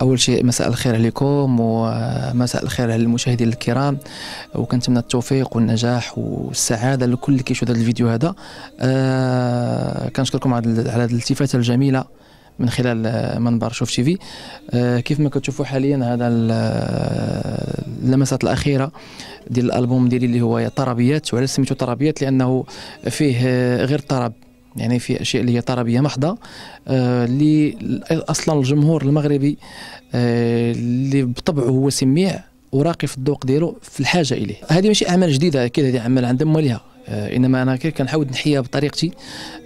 اول شيء مساء الخير عليكم ومساء الخير على المشاهدين الكرام وكنتمنى التوفيق والنجاح والسعاده لكل اللي كيشوف هذا الفيديو هذا آه كنشكركم على هذه الالتفاته الجميله من خلال منبر شوف تي في آه، كيف ما كتشوفوا حاليا هذا اللمسات الاخيره ديال الالبوم ديالي اللي هو طربيات وعلاش سميتو طربيات لانه فيه غير طرب يعني في اشياء اللي هي طربيه محضه آه، اللي اصلا الجمهور المغربي آه، اللي بطبعه هو سميع وراقي في الذوق ديالو في الحاجه اليه هذه ماشي اعمال جديده اكيد هذه اعمال عندهم مواليها آه، انما انا كنحاول نحيها بطريقتي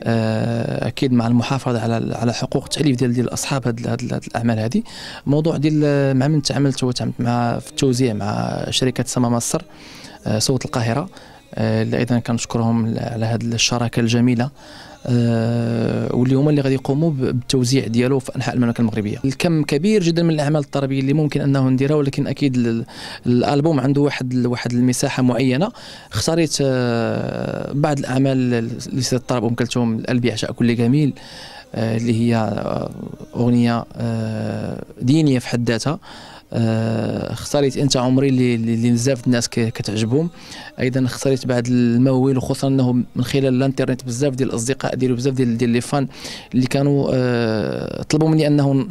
آه، اكيد مع المحافظه على على حقوق التاليف ديال ديال اصحاب هاد الاعمال هذه موضوع ديال مع من تعاملت هو مع في التوزيع مع شركه سما مصر آه، صوت القاهره اللي آه، ايضا كنشكرهم على هذه الشراكه الجميله آه، واللي هما اللي غادي يقوموا بالتوزيع ديالو في انحاء المملكه المغربيه الكم كبير جدا من الاعمال الطربيه اللي ممكن انه نديرها ولكن اكيد الالبوم عنده واحد واحد المساحه معينه اختاريت آه، بعض الاعمال لسيد الطرب ام كلثوم القلب يعشق كل جميل اللي هي اغنيه دينيه في حد ذاتها آه، اختاريت انت عمري اللي بزاف الناس كتعجبهم ايضا اختاريت بعض المواويل وخصوصا انه من خلال الانترنت بزاف ديال الاصدقاء ديالو بزاف ديال لي فان اللي كانوا اه طلبوا مني انه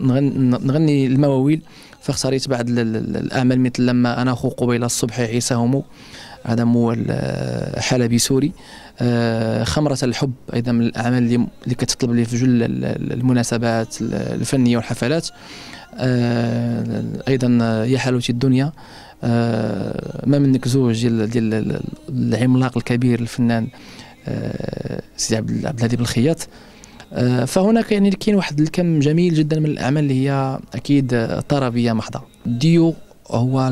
نغني المواويل فاختاريت بعض الاعمال مثل لما انا اخو قبيله الصبح عيسى همو هذا مو حلبي سوري آه، خمرة الحب أيضا من الأعمال اللي كتطلب لي في جل المناسبات الفنية والحفلات آه، أيضا يا حلوتي الدنيا آه، ما منك زوج ديال ديال العملاق الكبير الفنان سيدي عبد الهادي بالخياط فهناك يعني كاين واحد الكم جميل جدا من الاعمال اللي هي اكيد طربيه محضه ديو هو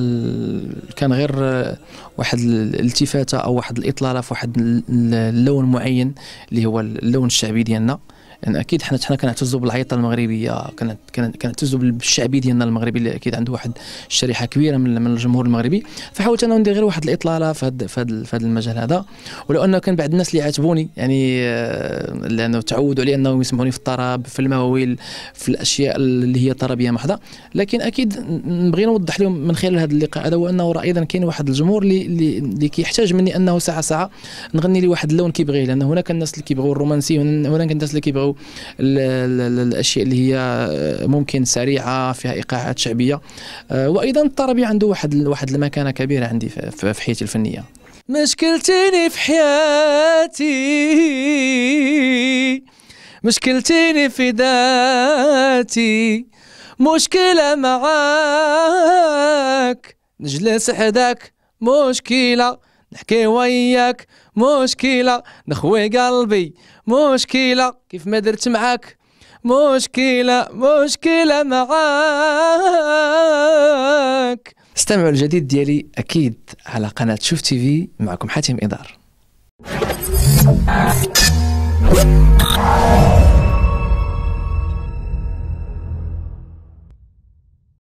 كان غير واحد الالتفاته او واحد الاطلاله في واحد اللون معين اللي هو اللون الشعبي ديالنا لان يعني اكيد حنا حنا كنعتزوا بالعيطه المغربيه كنعتزوا بالشعبي ديالنا المغربي اللي اكيد عنده واحد الشريحه كبيره من الجمهور المغربي فحاولت انا ندير غير واحد الاطلاله في هذا في هذا المجال هذا ولو انه كان بعض الناس اللي عاتبوني يعني آه، لانه تعودوا علي انهم يسمعوني في الطرب في المواويل في الاشياء اللي هي طربيه محضه لكن اكيد نبغي نوضح لهم من خلال هذا اللقاء هذا هو انه راه ايضا كاين واحد الجمهور اللي اللي كيحتاج مني انه ساعه ساعه نغني لواحد واحد اللون كيبغيه لان هناك الناس اللي كيبغوا الرومانسي هناك الناس اللي كيبغوا الاشياء اللي هي آه، ممكن سريعه فيها ايقاعات شعبيه آه، وايضا الطربي عنده واحد واحد المكانه كبيره عندي في حياتي الفنيه مشكلتيني في حياتي مشكلتيني في ذاتي مشكلة معاك نجلس حداك مشكلة نحكي وياك مشكلة نخوي قلبي مشكلة كيف ما درت معاك مشكلة مشكلة معاك استمعوا الجديد ديالي أكيد على قناة شوف تيفي معكم حاتم إدار